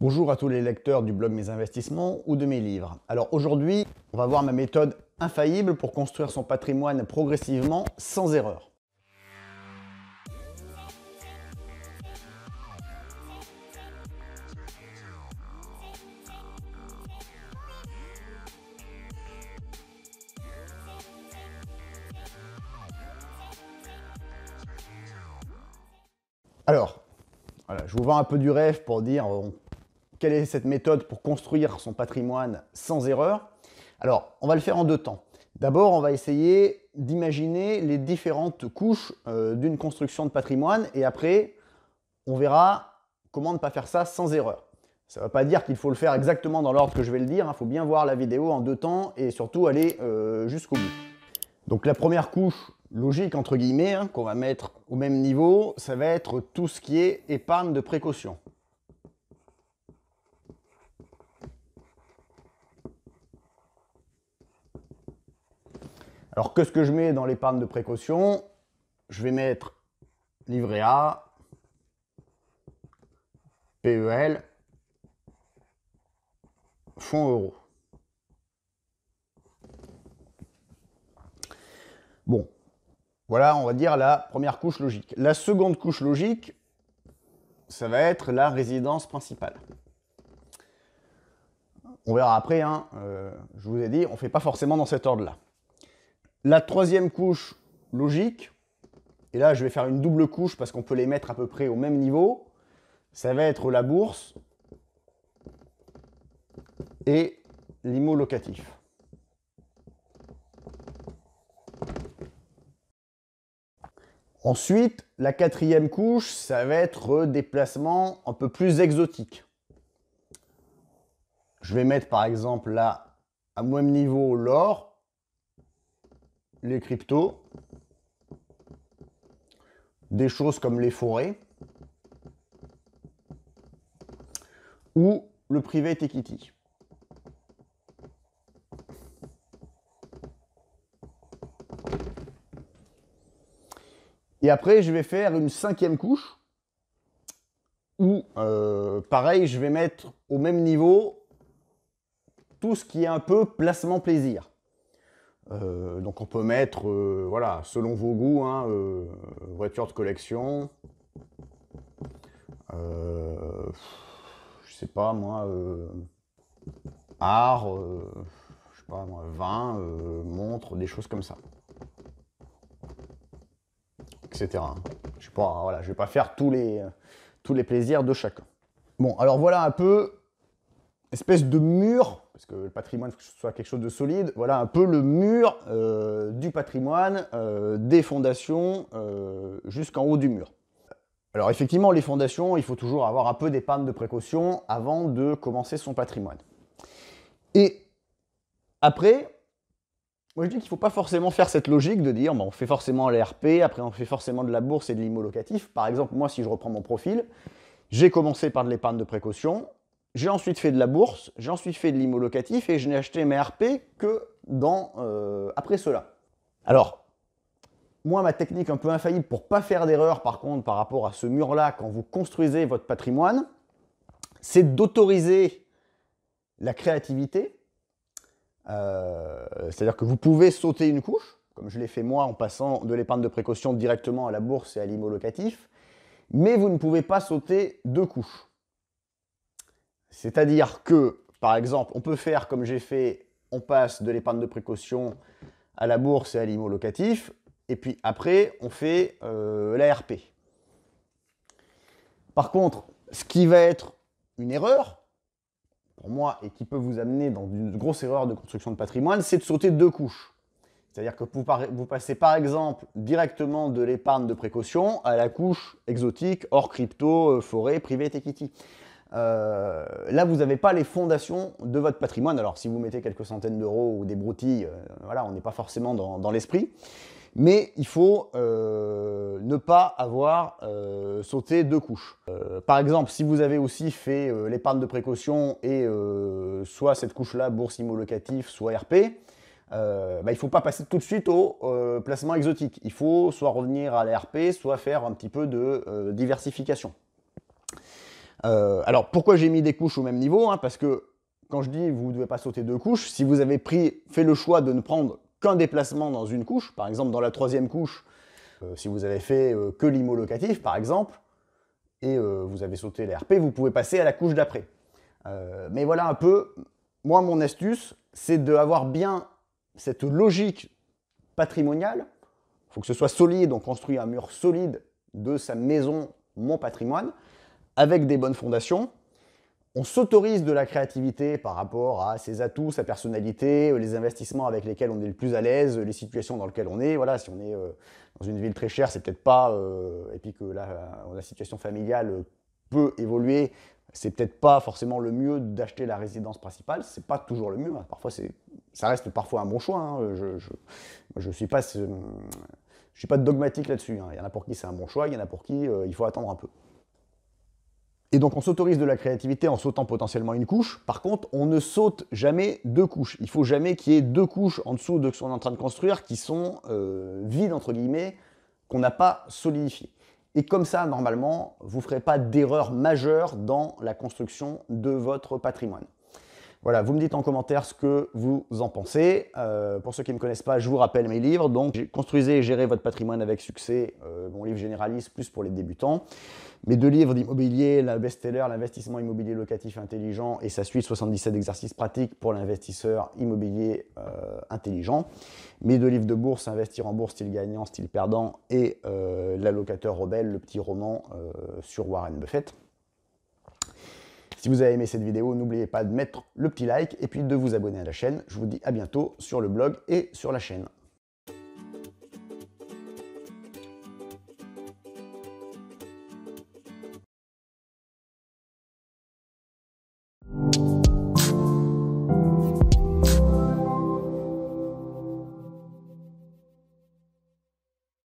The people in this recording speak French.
Bonjour à tous les lecteurs du blog Mes Investissements ou de mes livres. Alors aujourd'hui, on va voir ma méthode infaillible pour construire son patrimoine progressivement sans erreur. Alors, voilà, je vous vends un peu du rêve pour dire quelle est cette méthode pour construire son patrimoine sans erreur Alors, on va le faire en deux temps. D'abord, on va essayer d'imaginer les différentes couches euh, d'une construction de patrimoine et après, on verra comment ne pas faire ça sans erreur. Ça ne va pas dire qu'il faut le faire exactement dans l'ordre que je vais le dire, il hein. faut bien voir la vidéo en deux temps et surtout aller euh, jusqu'au bout. Donc la première couche logique, entre guillemets, hein, qu'on va mettre au même niveau, ça va être tout ce qui est épargne de précaution. Alors, que ce que je mets dans l'épargne de précaution Je vais mettre livret A, PEL, fonds euros. Bon, voilà, on va dire la première couche logique. La seconde couche logique, ça va être la résidence principale. On verra après, hein, euh, je vous ai dit, on ne fait pas forcément dans cet ordre-là. La troisième couche, logique. Et là, je vais faire une double couche parce qu'on peut les mettre à peu près au même niveau. Ça va être la bourse et l'IMO locatif. Ensuite, la quatrième couche, ça va être des placements un peu plus exotiques. Je vais mettre par exemple là, à même niveau l'or, les cryptos, des choses comme les forêts, ou le private equity. Et après, je vais faire une cinquième couche où, euh, pareil, je vais mettre au même niveau tout ce qui est un peu placement plaisir. Euh, donc on peut mettre, euh, voilà, selon vos goûts, hein, euh, voiture de collection. je sais pas moi, art, je sais pas moi, vin, montre, des choses comme ça. Etc. Hein. Je sais pas, hein, voilà, je vais pas faire tous les, tous les plaisirs de chacun. Bon, alors voilà un peu, espèce de mur parce que le patrimoine, que ce soit quelque chose de solide. Voilà un peu le mur euh, du patrimoine, euh, des fondations, euh, jusqu'en haut du mur. Alors effectivement, les fondations, il faut toujours avoir un peu d'épargne de précaution avant de commencer son patrimoine. Et après, moi je dis qu'il ne faut pas forcément faire cette logique de dire bon, on fait forcément l'ERP, après on fait forcément de la bourse et de l'immo locatif. Par exemple, moi si je reprends mon profil, j'ai commencé par de l'épargne de précaution, j'ai ensuite fait de la bourse, j'ai ensuite fait de l'IMO locatif et je n'ai acheté mes RP que dans, euh, après cela. Alors, moi, ma technique un peu infaillible pour ne pas faire d'erreur, par contre, par rapport à ce mur-là, quand vous construisez votre patrimoine, c'est d'autoriser la créativité. Euh, c'est-à-dire que vous pouvez sauter une couche, comme je l'ai fait moi en passant de l'épargne de précaution directement à la bourse et à l'IMO locatif, mais vous ne pouvez pas sauter deux couches. C'est-à-dire que, par exemple, on peut faire comme j'ai fait, on passe de l'épargne de précaution à la bourse et à l'IMO locatif, et puis après, on fait euh, l'ARP. Par contre, ce qui va être une erreur, pour moi, et qui peut vous amener dans une grosse erreur de construction de patrimoine, c'est de sauter deux couches. C'est-à-dire que vous, passez par exemple directement de l'épargne de précaution à la couche exotique hors crypto, euh, forêt, private equity. Euh, là, vous n'avez pas les fondations de votre patrimoine. Alors, si vous mettez quelques centaines d'euros ou des broutilles, euh, voilà, on n'est pas forcément dans, l'esprit. Mais il faut euh, ne pas avoir sauté deux couches. par exemple, si vous avez aussi fait l'épargne de précaution et soit cette couche-là, bourse immo-locatif, soit RP, bah, il ne faut pas passer tout de suite au placement exotique. Il faut soit revenir à l'RP, soit faire un petit peu de diversification. Euh, alors pourquoi j'ai mis des couches au même niveau hein, Parce que quand je dis vous ne devez pas sauter deux couches, si vous avez pris, fait le choix de ne prendre qu'un déplacement dans une couche, par exemple dans la troisième couche, euh, si vous avez fait euh, que l'IMO locatif par exemple, et vous avez sauté l'RP, vous pouvez passer à la couche d'après. mais voilà un peu, moi mon astuce, c'est d'avoir bien cette logique patrimoniale. Il faut que ce soit solide, on construit un mur solide de sa maison, mon patrimoine avec des bonnes fondations, on s'autorise de la créativité par rapport à ses atouts, sa personnalité, euh, les investissements avec lesquels on est le plus à l'aise, les situations dans lesquelles on est. Voilà, si on est euh, dans une ville très chère, c'est peut-être pas, euh, et puis que la, situation familiale peut évoluer, c'est peut-être pas forcément le mieux d'acheter la résidence principale, c'est pas toujours le mieux, hein. parfois ça reste parfois un bon choix, hein. je, ne suis pas, je suis pas dogmatique là-dessus, hein. il y en a pour qui c'est un bon choix, il y en a pour qui il faut attendre un peu. Et donc on s'autorise de la créativité en sautant potentiellement une couche. Par contre, on ne saute jamais deux couches. Il faut jamais qu'il y ait deux couches en dessous de ce qu'on est en train de construire qui sont euh, vides, entre guillemets, qu'on n'a pas solidifiées. Et comme ça, normalement, vous ne ferez pas d'erreur majeure dans la construction de votre patrimoine. Voilà, vous me dites en commentaire ce que vous en pensez. Euh, pour ceux qui ne me connaissent pas, je vous rappelle mes livres. Donc, Construisez et gérez votre patrimoine avec succès, euh, mon livre généraliste, plus pour les débutants. Mes deux livres d'immobilier, la best-seller, l'investissement immobilier locatif intelligent et sa suite 77 exercices pratiques pour l'investisseur immobilier euh, intelligent. Mes deux livres de bourse, investir en bourse, style gagnant, style perdant et l'allocateur rebelle, le petit roman sur Warren Buffett. Si vous avez aimé cette vidéo, n'oubliez pas de mettre le petit like et puis de vous abonner à la chaîne. Je vous dis à bientôt sur le blog et sur la chaîne.